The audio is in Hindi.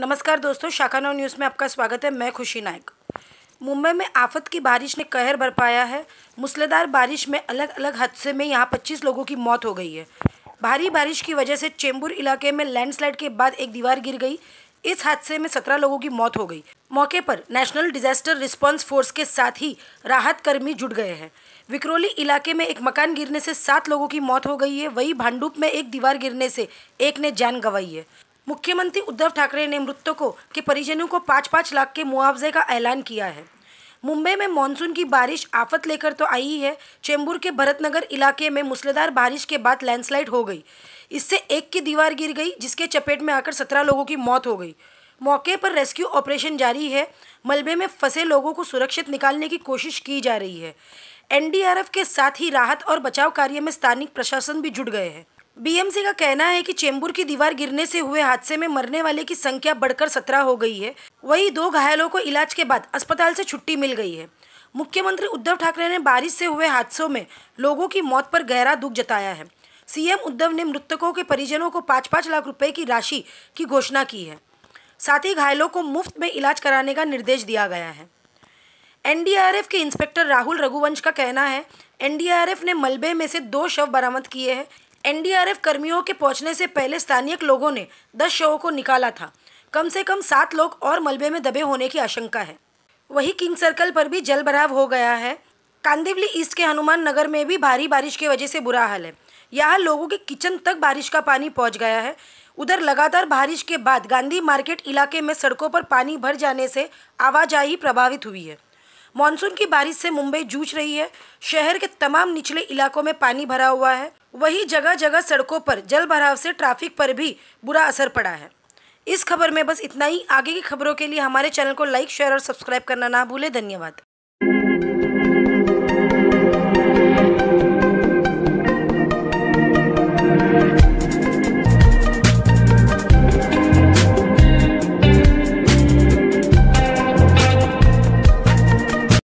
नमस्कार दोस्तों शाखा नव न्यूज़ में आपका स्वागत है मैं खुशी नायक मुंबई में आफत की बारिश ने कहर भरपाया है मूसलाधार बारिश में अलग अलग हादसे में यहाँ 25 लोगों की मौत हो गई है भारी बारिश की वजह से चेंबूर इलाके में लैंडस्लाइड के बाद एक दीवार गिर गई इस हादसे में सत्रह लोगों की मौत हो गई मौके पर नेशनल डिजास्टर रिस्पांस फोर्स के साथ ही राहत कर्मी जुट गए हैं विक्रोली इलाके में एक मकान गिरने से सात लोगों की मौत हो गई है वहीं भांडूप में एक दीवार गिरने से एक ने जान गंवाई है मुख्यमंत्री उद्धव ठाकरे ने मृतकों के परिजनों को पाँच पाँच लाख के मुआवजे का ऐलान किया है मुंबई में मानसून की बारिश आफत लेकर तो आई ही है चेंबूर के भरतनगर इलाके में मूसलेधार बारिश के बाद लैंडस्लाइड हो गई इससे एक की दीवार गिर गई जिसके चपेट में आकर सत्रह लोगों की मौत हो गई मौके पर रेस्क्यू ऑपरेशन जारी है मलबे में फंसे लोगों को सुरक्षित निकालने की कोशिश की जा रही है एनडीआरएफ के साथ ही राहत और बचाव कार्य में स्थानिक प्रशासन भी जुट गए हैं बीएमसी का कहना है कि चेंबूर की दीवार गिरने से हुए हादसे में मरने वाले की संख्या बढ़कर सत्रह हो गई है वहीं दो घायलों को इलाज के बाद अस्पताल से छुट्टी मिल गई है मुख्यमंत्री उद्धव ठाकरे ने बारिश से हुए हादसों में लोगों की मौत पर गहरा दुख जताया है सीएम उद्धव ने मृतकों के परिजनों को पाँच पाँच लाख रुपये की राशि की घोषणा की है साथ ही घायलों को मुफ्त में इलाज कराने का निर्देश दिया गया है एनडीआरएफ के इंस्पेक्टर राहुल रघुवंश का कहना है एनडीआरएफ ने मलबे में से दो शव बरामद किए हैं एनडीआरएफ कर्मियों के पहुंचने से पहले स्थानीय लोगों ने दस शवों को निकाला था कम से कम सात लोग और मलबे में दबे होने की आशंका है वही किंग सर्कल पर भी जल हो गया है कांदिवली ईस्ट के हनुमान नगर में भी भारी बारिश की वजह से बुरा हाल है यहाँ लोगों के किचन तक बारिश का पानी पहुँच गया है उधर लगातार बारिश के बाद गांधी मार्केट इलाके में सड़कों पर पानी भर जाने से आवाजाही प्रभावित हुई है मानसून की बारिश से मुंबई जूझ रही है शहर के तमाम निचले इलाकों में पानी भरा हुआ है वहीं जगह जगह सड़कों पर जल भराव से ट्रैफिक पर भी बुरा असर पड़ा है इस खबर में बस इतना ही आगे की खबरों के लिए हमारे चैनल को लाइक शेयर और सब्सक्राइब करना ना भूलें धन्यवाद